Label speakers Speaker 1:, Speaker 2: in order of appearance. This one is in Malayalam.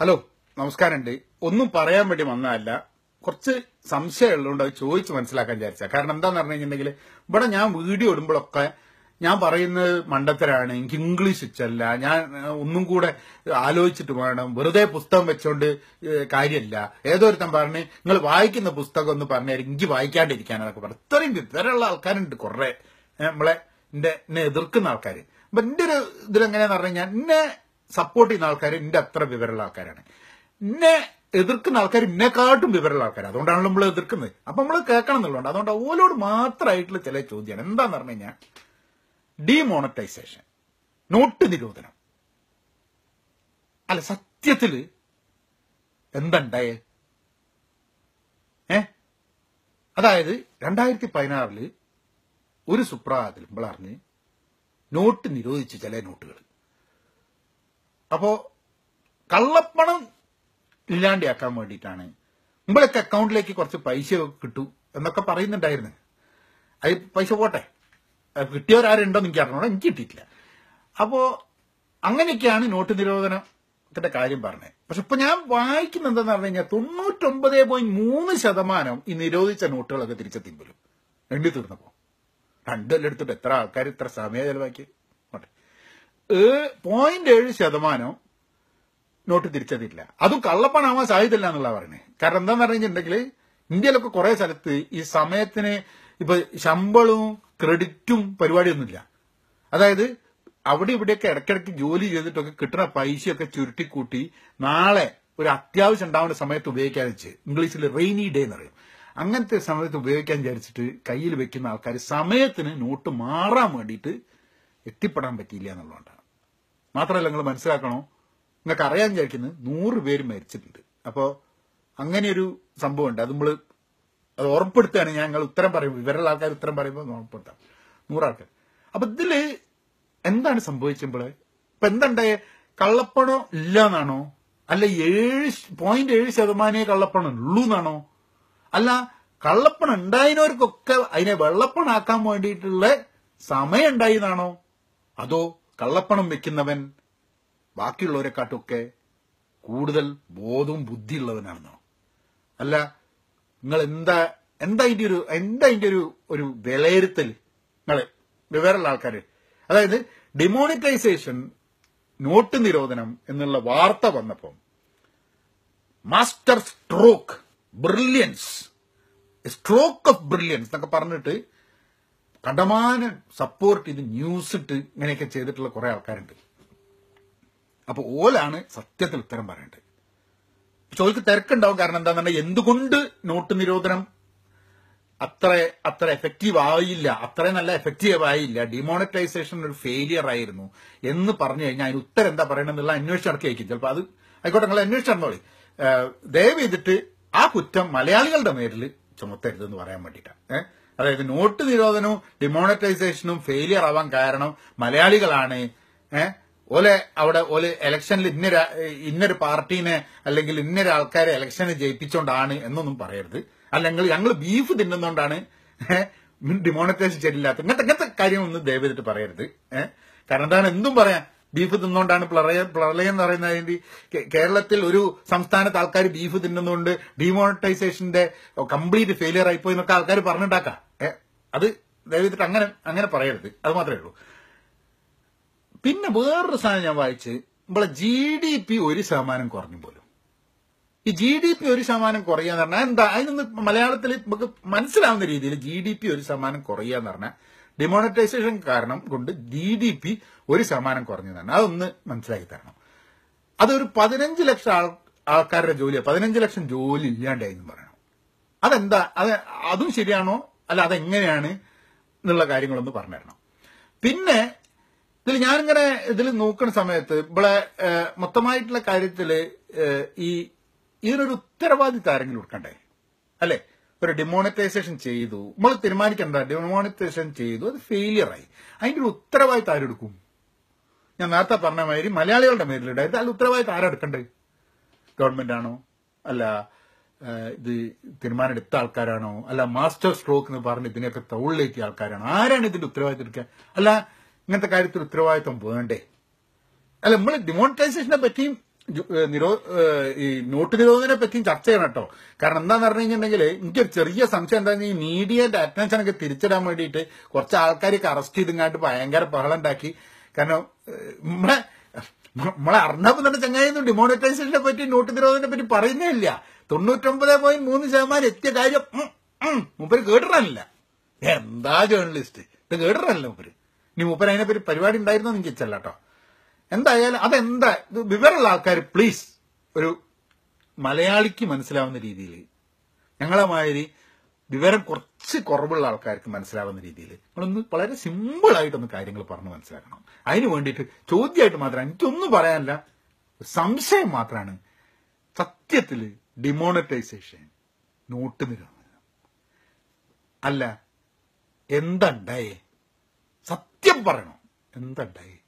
Speaker 1: ഹലോ നമസ്കാരമുണ്ട് ഒന്നും പറയാൻ വേണ്ടി വന്നതല്ല കുറച്ച് സംശയമുള്ളതുകൊണ്ട് അത് ചോദിച്ച് മനസ്സിലാക്കാൻ വിചാരിച്ച കാരണം എന്താന്ന് പറഞ്ഞു കഴിഞ്ഞിട്ടുണ്ടെങ്കിൽ ഇവിടെ ഞാൻ വീഡിയോ ഇടുമ്പോഴൊക്കെ ഞാൻ പറയുന്നത് മണ്ടത്തരാണ് എനിക്ക് ഇംഗ്ലീഷ് ഇച്ചല്ല ഞാൻ ഒന്നും കൂടെ ആലോചിച്ചിട്ട് വേണം വെറുതെ പുസ്തകം വെച്ചോണ്ട് കാര്യമല്ല ഏതോരുത്തം പറഞ്ഞ് നിങ്ങൾ വായിക്കുന്ന പുസ്തകം ഒന്ന് പറഞ്ഞാൽ എനിക്ക് വായിക്കാണ്ടിരിക്കാനൊക്കെ പറഞ്ഞു ഇത്രയും വിവരമുള്ള ആൾക്കാരുണ്ട് കുറെ നമ്മളെ എന്റെ എന്നെ എതിർക്കുന്ന ആൾക്കാർ അപ്പൊ എന്റെ ഒരു ഇതിലെങ്ങനെയാന്ന് പറഞ്ഞു കഴിഞ്ഞാൽ എന്നെ സപ്പോർട്ട് ചെയ്യുന്ന ആൾക്കാർ എൻ്റെ അത്ര വിവരമുള്ള ആൾക്കാരാണ് എന്നെ എതിർക്കുന്ന ആൾക്കാർ എന്നെക്കാട്ടും വിവരമുള്ള ആൾക്കാർ അതുകൊണ്ടാണ് നമ്മൾ എതിർക്കുന്നത് അപ്പം നമ്മൾ കേൾക്കണം എന്നുള്ളതുകൊണ്ട് അതുകൊണ്ട് ഓലോട് മാത്രമായിട്ടുള്ള ചില ചോദ്യമാണ് എന്താന്ന് പറഞ്ഞു കഴിഞ്ഞാൽ ഡിമോണറ്റൈസേഷൻ നോട്ട് നിരോധനം അല്ല സത്യത്തിൽ എന്തുണ്ടായേ ഏ അതായത് രണ്ടായിരത്തി പതിനാറില് ഒരു സുപ്രഭാതത്തിൽ നമ്മൾ അറിഞ്ഞ് നോട്ട് നിരോധിച്ച് ചില നോട്ടുകൾ അപ്പോ കള്ളപ്പണം ഇല്ലാണ്ടാക്കാൻ വേണ്ടിയിട്ടാണ് മുമ്പിലൊക്കെ അക്കൗണ്ടിലേക്ക് കുറച്ച് പൈസ കിട്ടു എന്നൊക്കെ പറയുന്നുണ്ടായിരുന്നു അത് പൈസ പോട്ടെ കിട്ടിയവരാരുണ്ടോ എനിക്ക് അറിഞ്ഞോ എനിക്ക് കിട്ടിയിട്ടില്ല അപ്പോ അങ്ങനെയൊക്കെയാണ് നോട്ട് നിരോധനത്തിന്റെ കാര്യം പറഞ്ഞത് പക്ഷെ ഇപ്പൊ ഞാൻ വായിക്കുന്ന എന്താന്ന് പറഞ്ഞു കഴിഞ്ഞാൽ തൊണ്ണൂറ്റൊമ്പത് പോയിന്റ് മൂന്ന് ശതമാനം ഈ നിരോധിച്ച നോട്ടുകളൊക്കെ തിരിച്ചെത്തിപ്പോലും എണ്ണി തീർന്നപ്പോ എടുത്തിട്ട് എത്ര ആൾക്കാർ ഇത്ര സമയം ചെലവാക്കി പോയിന്റ് ഏഴ് ശതമാനം നോട്ട് തിരിച്ചതില്ല അതും കള്ളപ്പണാവാൻ സാധ്യതയില്ല എന്നുള്ള പറയുന്നത് കാരണം എന്താന്ന് പറഞ്ഞിട്ടുണ്ടെങ്കിൽ ഇന്ത്യയിലൊക്കെ കുറെ സ്ഥലത്ത് ഈ സമയത്തിന് ഇപ്പൊ ശമ്പളവും ക്രെഡിറ്റും പരിപാടിയൊന്നുമില്ല അതായത് അവിടെ ഇവിടെയൊക്കെ ഇടയ്ക്കിടയ്ക്ക് ജോലി ചെയ്തിട്ടൊക്കെ കിട്ടുന്ന പൈസയൊക്കെ ചുരുട്ടിക്കൂട്ടി നാളെ ഒരു അത്യാവശ്യം ഉണ്ടാവേണ്ട സമയത്ത് ഉപയോഗിക്കാൻ വെച്ച് ഇംഗ്ലീഷിൽ റെയിനി ഡേ എന്ന് പറയും അങ്ങനത്തെ സമയത്ത് ഉപയോഗിക്കാൻ വിചാരിച്ചിട്ട് കയ്യിൽ വെക്കുന്ന ആൾക്കാർ സമയത്തിന് നോട്ട് മാറാൻ വേണ്ടിയിട്ട് എത്തിപ്പെടാൻ പറ്റിയില്ല എന്നുള്ളതുകൊണ്ടാണ് മാത്രമല്ല നിങ്ങൾ മനസ്സിലാക്കണോ നിങ്ങൾക്ക് അറിയാൻ വിചാരിക്കുന്നത് നൂറ് പേര് മരിച്ചിട്ടുണ്ട് അപ്പോൾ അങ്ങനെയൊരു സംഭവമുണ്ട് അത് നമ്മൾ അത് ഓർപ്പെടുത്തുകയാണ് ഞാൻ നിങ്ങൾ ഉത്തരം പറയുമ്പോൾ ഇവരുള്ള ആൾക്കാർ ഉത്തരം പറയുമ്പോൾ ഓർപ്പെടുത്താം നൂറാൾക്കാർ അപ്പം ഇതിൽ എന്താണ് സംഭവിച്ചപ്പോൾ ഇപ്പം എന്തുണ്ടേ കള്ളപ്പണം ഇല്ല എന്നാണോ അല്ല ഏഴ് പോയിന്റ് ഏഴ് ശതമാനമേ കള്ളപ്പണം ഉള്ളൂ എന്നാണോ അല്ല കള്ളപ്പണം ഉണ്ടായവർക്കൊക്കെ അതിനെ വെള്ളപ്പണാക്കാൻ വേണ്ടിയിട്ടുള്ള സമയം ഉണ്ടായിരുന്നാണോ അതോ കള്ളപ്പണം വെക്കുന്നവൻ ബാക്കിയുള്ളവരെക്കാട്ടൊക്കെ കൂടുതൽ ബോധവും ബുദ്ധിയുള്ളവനാണെന്നോ അല്ല നിങ്ങൾ എന്താ എന്താ അതിന്റെ ഒരു എന്താ അതിന്റെ ഒരു ഒരു വിലയിരുത്തൽ നിങ്ങൾ വിവരമുള്ള ആൾക്കാർ അതായത് ഡിമോണിറ്റൈസേഷൻ നോട്ട് നിരോധനം എന്നുള്ള വാർത്ത വന്നപ്പം master stroke brilliance stroke of brilliance എന്നൊക്കെ പറഞ്ഞിട്ട് കടമാന സപ്പോർട്ട് ചെയ്ത് ന്യൂസ് ഇട്ട് ഇങ്ങനെയൊക്കെ ചെയ്തിട്ടുള്ള കുറെ ആൾക്കാരുണ്ട് അപ്പൊ ഓലാണ് സത്യത്തിൽ ഉത്തരം പറയേണ്ടത് ചോദിക്ക് തിരക്കുണ്ടാവും കാരണം എന്താണെന്ന് പറഞ്ഞാൽ എന്തുകൊണ്ട് നോട്ട് നിരോധനം അത്ര അത്ര എഫക്റ്റീവ് ആയില്ല അത്ര നല്ല എഫക്റ്റീവ് ആയില്ല ഡിമോണിറ്റൈസേഷൻ ഒരു ഫെയിലിയർ ആയിരുന്നു എന്ന് പറഞ്ഞു കഴിഞ്ഞാൽ അതിന് ഉത്തരം എന്താ പറയണമെന്നുള്ള അന്വേഷണം ഇറക്കിയായിരിക്കും ചിലപ്പോൾ അത് ആയിക്കോട്ടെ നിങ്ങൾ അന്വേഷണം നടന്നോളി ദയവ് ചെയ്തിട്ട് ആ കുറ്റം മലയാളികളുടെ മേരിൽ ചുമത്തരുതെന്ന് പറയാൻ വേണ്ടിയിട്ടാണ് ഏഹ് അതായത് നോട്ട് നിരോധനവും ഡിമോണറ്റൈസേഷനും ഫെയിലിയർ ആവാൻ കാരണം മലയാളികളാണ് ഓലെ അവിടെ ഓലെ ഇലക്ഷനിൽ ഇന്ന ഇന്നൊരു പാർട്ടീനെ അല്ലെങ്കിൽ ഇന്നൊരു ആൾക്കാരെ ഇലക്ഷന് ജയിപ്പിച്ചുകൊണ്ടാണ് എന്നൊന്നും പറയരുത് അല്ലെങ്കിൽ ഞങ്ങൾ ബീഫ് തിന്നുന്നോണ്ടാണ് ഡിമോണറ്റൈസ് ചെയ്തില്ലാത്ത ഇങ്ങനത്തെ ഇങ്ങനത്തെ കാര്യമൊന്നും ദയവെതിട്ട് പറയരുത് കാരണം എന്താണ് എന്തും പറയാം ബീഫ് തിന്നുകൊണ്ടാണ് പ്രളയം പ്രളയം എന്ന് പറയുന്നതിന് കേരളത്തിൽ ഒരു സംസ്ഥാനത്ത് ആൾക്കാർ ബീഫ് തിന്നുന്നതുകൊണ്ട് ഡിമോണറ്റൈസേഷന്റെ കംപ്ലീറ്റ് ഫെയിലിയർ ആയിപ്പോയി എന്നൊക്കെ ആൾക്കാർ പറഞ്ഞിട്ടാക്കാം അത് ദയവെച്ചിട്ട് അങ്ങനെ അങ്ങനെ പറയരുത് അത് മാത്രമേ ഉള്ളൂ പിന്നെ വേറൊരു സാധനം ഞാൻ വായിച്ച് ഇവിടെ ജി ഡി പി ഒരു ശതമാനം കുറഞ്ഞു പോലും ഈ ജി ഡി പി ഒരു ശതമാനം കുറയുക എന്ന് പറഞ്ഞാൽ എന്താ അതിനൊന്ന് മലയാളത്തിൽ നമുക്ക് മനസ്സിലാവുന്ന രീതിയിൽ ജി ഡി പി ഒരു ശതമാനം കുറയുക എന്ന് പറഞ്ഞാൽ ഡിമോണിറ്റൈസേഷൻ കാരണം കൊണ്ട് ജി ഡി പി ഒരു ശതമാനം കുറഞ്ഞതാണ് അതൊന്ന് മനസ്സിലാക്കി തരണം അതൊരു പതിനഞ്ച് ലക്ഷം ആൾക്കാരുടെ ജോലിയാണ് പതിനഞ്ച് ലക്ഷം ജോലി ഇല്ലാണ്ടായി എന്ന് പറയണം അതെന്താ അത് അതും ശരിയാണോ അല്ല അതെങ്ങനെയാണ് എന്നുള്ള കാര്യങ്ങളൊന്ന് പറഞ്ഞു തരണം പിന്നെ ഇതിൽ ഞാനിങ്ങനെ ഇതിൽ നോക്കുന്ന സമയത്ത് ഇവിടെ മൊത്തമായിട്ടുള്ള കാര്യത്തിൽ ഈ ഇതിനൊരു ഉത്തരവാദിത്വം ആരെങ്കിലും കൊടുക്കണ്ടേ അല്ലേ ഒരു ഡിമോണിറ്റൈസേഷൻ ചെയ്തു നമ്മൾ തീരുമാനിക്കണ്ട ഡിമോണിറ്റൈസേഷൻ ചെയ്തു അത് ഫെയിലിയറായി അതിൻ്റെ ഒരു ഉത്തരവാദിത്വം ആരെടുക്കും ഞാൻ നേരത്തെ പറഞ്ഞ മാതിരി മലയാളികളുടെ മേലിലുണ്ടായിരുന്നു അതിൽ ഉത്തരവാദിത്വം ആരെടുക്കണ്ടേ ഗവൺമെന്റ് ആണോ അല്ല ഇത് തീരുമാനമെടുത്ത ആൾക്കാരാണോ അല്ല മാസ്റ്റർ സ്ട്രോക്ക് എന്ന് പറഞ്ഞ് ഇതിനെയൊക്കെ തൗളിലേറ്റിയ ആൾക്കാരാണോ ആരാണ് ഇതിന്റെ ഉത്തരവാദിത്വം എടുക്കുക അല്ല ഇങ്ങനത്തെ കാര്യത്തിൽ ഉത്തരവാദിത്വം വേണ്ടേ അല്ല നമ്മൾ ഡിമോണിറ്റൈസേഷനെ പറ്റിയും നിരോ ഈ നോട്ട് നിരോധനെ പറ്റിയും ചർച്ച ചെയ്യണം കേട്ടോ കാരണം എന്താന്ന് പറഞ്ഞു കഴിഞ്ഞിട്ടുണ്ടെങ്കിൽ എനിക്ക് ചെറിയ സംശയം എന്താണെന്ന് ഈ മീഡിയയുടെ അറ്റൻഷനൊക്കെ തിരിച്ചിടാൻ വേണ്ടിയിട്ട് കുറച്ച് ആൾക്കാരെയൊക്കെ അറസ്റ്റ് ചെയ്തിങ്ങാണ്ട് ഭയങ്കര ബഹളം ഉണ്ടാക്കി കാരണം നമ്മളെ നമ്മളെ അർണബ് തന്നെ ചങ്ങായൊന്നും ഡിമോണിറ്റൈസേഷനെ പറ്റി നോട്ട് നിരോധനെ പറ്റി പറയുന്നേ ഇല്ല തൊണ്ണൂറ്റൊമ്പത് പോയിന്റ് മൂന്ന് ശതമാനം എത്തിയ കാര്യം മുപ്പര് കേട്ടിടാനില്ല എന്താ ജേർണലിസ്റ്റ് ഇത് കേട്ടിടാനില്ല മുപ്പര് ഇനി മുപ്പര് അതിനെപ്പറ്റി പരിപാടി ഉണ്ടായിരുന്നോ എനിക്ക് ഇച്ചല്ല കേട്ടോ എന്തായാലും അതെന്താ ഇത് വിവരമുള്ള ആൾക്കാർ പ്ലീസ് ഒരു മലയാളിക്ക് മനസ്സിലാവുന്ന രീതിയിൽ ഞങ്ങളെ മാതിരി വിവരം കുറച്ച് കുറവുള്ള ആൾക്കാർക്ക് മനസ്സിലാവുന്ന രീതിയിൽ നിങ്ങളൊന്ന് വളരെ സിമ്പിളായിട്ടൊന്ന് കാര്യങ്ങൾ പറഞ്ഞ് മനസ്സിലാക്കണം അതിന് വേണ്ടിയിട്ട് ചോദ്യമായിട്ട് മാത്രം എനിക്കൊന്നും പറയാനില്ല സംശയം മാത്രമാണ് സത്യത്തിൽ ഡിമോണറ്റൈസേഷൻ നോട്ട് നിരോധനം അല്ല എന്തണ്ടായേ സത്യം പറയണം എന്തണ്ടായേ